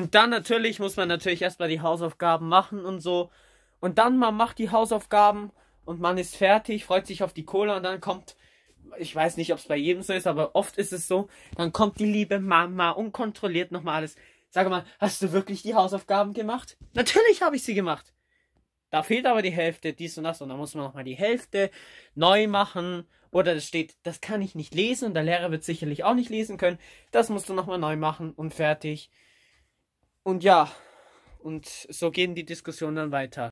Und dann natürlich muss man natürlich erstmal die Hausaufgaben machen und so. Und dann man macht die Hausaufgaben und man ist fertig, freut sich auf die Cola und dann kommt, ich weiß nicht, ob es bei jedem so ist, aber oft ist es so, dann kommt die liebe Mama und kontrolliert nochmal alles. Sag mal, hast du wirklich die Hausaufgaben gemacht? Natürlich habe ich sie gemacht. Da fehlt aber die Hälfte, dies und das und dann muss man nochmal die Hälfte neu machen. Oder es steht, das kann ich nicht lesen und der Lehrer wird sicherlich auch nicht lesen können. Das musst du nochmal neu machen und fertig. Und ja, und so gehen die Diskussionen dann weiter.